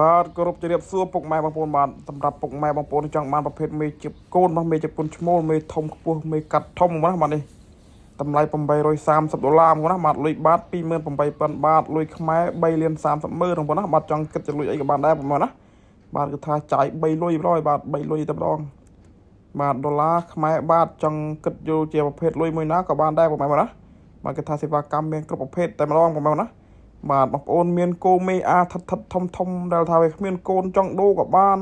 បាទគោរពជម្រាបសួរពុកម៉ែបងប្អូនបាទសម្រាប់ពុកម៉ែបងប្អូនចង់បានប្រភេទមេជិបកូនរបស់មេជិបកូនឈ្មោលមេធំខ្ពស់មេកាត់ធំណាបាទនេះតម្លៃ830ដុល្លារហ្នឹងណាបាទលុយបាត28000បាតលុយខ្មែរ3លាន30ម៉ឺនហ្នឹងណាបាទចង់គិតជាលុយអីក៏បានដែរប្រហែលណាបាទគឺថាចាយ3លុយប្រយបាទ3លុយតែម្ដងបាទដុល្លារខ្មែរបាតចង់គិតយកជាប្រភេទលុយមួយណាក៏បានដែរប្រហែលណាបាទគឺថាសេវាកម្មមានគ្រប់ប្រភេទតែម្ដងប្រហែលណាបាទបងប្អូនមានគោមេអាថិតថិតធំធំដែលថាវាគ្មាន កូនចង់ដូរក៏បាន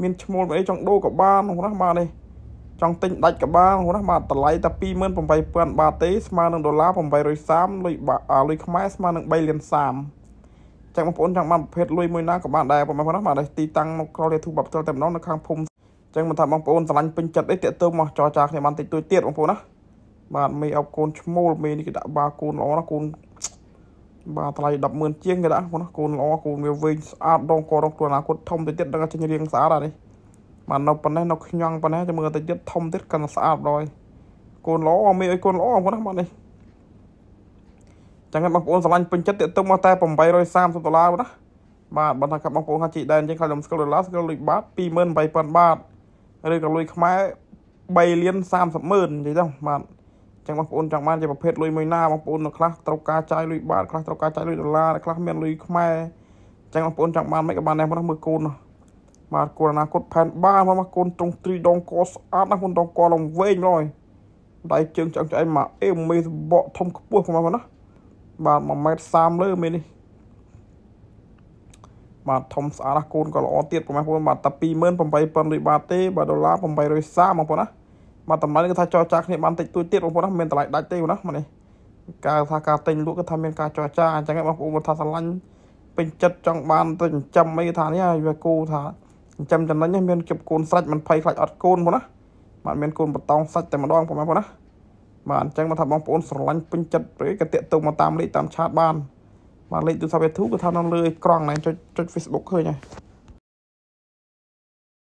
មានឈ្មោះអីចង់ដូរក៏បានហ្នឹងណាបាទនេះចង់ទិញដាច់ក៏បានហ្នឹងណាបាទតម្លៃតែ28000បាតទេស្មើនឹងដុល្លារ830លុយលុយខ្មែរស្មើនឹង3លាន30ចឹងបងប្អូនចង់បានប្រភេទលុយមួយណាក៏បានដែរបងប្អូនណាបាទទីតាំងនៅក្រោលរាធូបាប់ផ្ទាល់តែម្ដងនៅខាងភូមិចឹងមិនថាបងប្អូនស្រឡាញ់ពេញចិត្តអីតាក់ទងមកចរចាគ្នាបានតិចតួចទៀតបងប្អូនណាបាទមេអប់កូនឈ្មោះមេនេះគេដាក់បាកូនល្អណាកូនបាទថ្លៃ100,000ជាងគេដាក់បងណាកូនល្អកូនវាវែងស្អាតដងកោរងខ្លួនអនាគតធំទៅទៀតដឹងតែចេញរៀងស្អាតអានេះបាទនៅប៉ុណ្ណេះនៅខ្ញងប៉ុណ្ណេះតែមើលទៅទៀតធំទៀតកាន់ស្អាតដល់កូនល្អមេឲ្យកូនល្អបងណាបាទនេះចឹងបងប្អូនស្រឡាញ់ពេញចិត្តទៀតទៅមកតែ830ដុល្លារបងណាបាទបើថាបងប្អូនថាជីដែនចឹងខ្ញុំស្គាល់ដុល្លារស្គាល់លុយបាត28000បាតឬក៏លុយខ្មែរ3លាន30ម៉ឺននិយាយទៅបាទចឹងបងប្អូនចង់បានជាប្រភេទលុយមួយណាបងប្អូនខ្លះត្រូវការចាយលុយបាតខ្លះត្រូវការចាយលុយដុល្លារខ្លះមានលុយខ្មែរចឹងបងប្អូនចង់បានមិនក៏បានដែរមើលកូននោះបាទគូអនាគតផែនបានមកកូនត្រង់ទ្រីដងកស្អាតណាស់មិនដងកឡើងវែងឡើយដៃជើងឆ្អឹងឆ្អែងមកអេមេសបកធំខ្ពស់ប្រហែលណាបាទ1.30ម៉ែត្រលើមេនេះបាទធំស្អាតណាស់កូនក៏ល្អទៀតប្រហែលបងប្អូនបាទតែ28000លុយបាតទេបាទដុល្លារ830បងប្អូនណាបាទតម្លៃគេថាចរចាគ្នាបានតិចតួចទៀតបងប្អូនណាមានតម្លៃដាច់ទេបងណាមកនេះការថាការទិញលក់គេថាមានការចរចាអញ្ចឹងបងប្អូនថាស្រឡាញ់ពេញចិត្តចង់បានទៅចិញ្ចឹមអីថានេះហើយវាគូថាចិញ្ចឹមចំណេញមានជិបកូនស្រាច់មិនភ័យខ្លាចអត់កូនបងណាបាទមានកូនបតោងសាច់តែម្ដងបងប្អូនណាបាទអញ្ចឹងមកថាបងប្អូនស្រឡាញ់ពេញចិត្តព្រេក៏តាក់ទងមកតាមលេខតាមឆាតបានបាទលេខទូរស័ព្ទវាធូរក៏ថានៅលើអេក្រង់ហ្នឹងចុចចុច Facebook ឃើញហើយ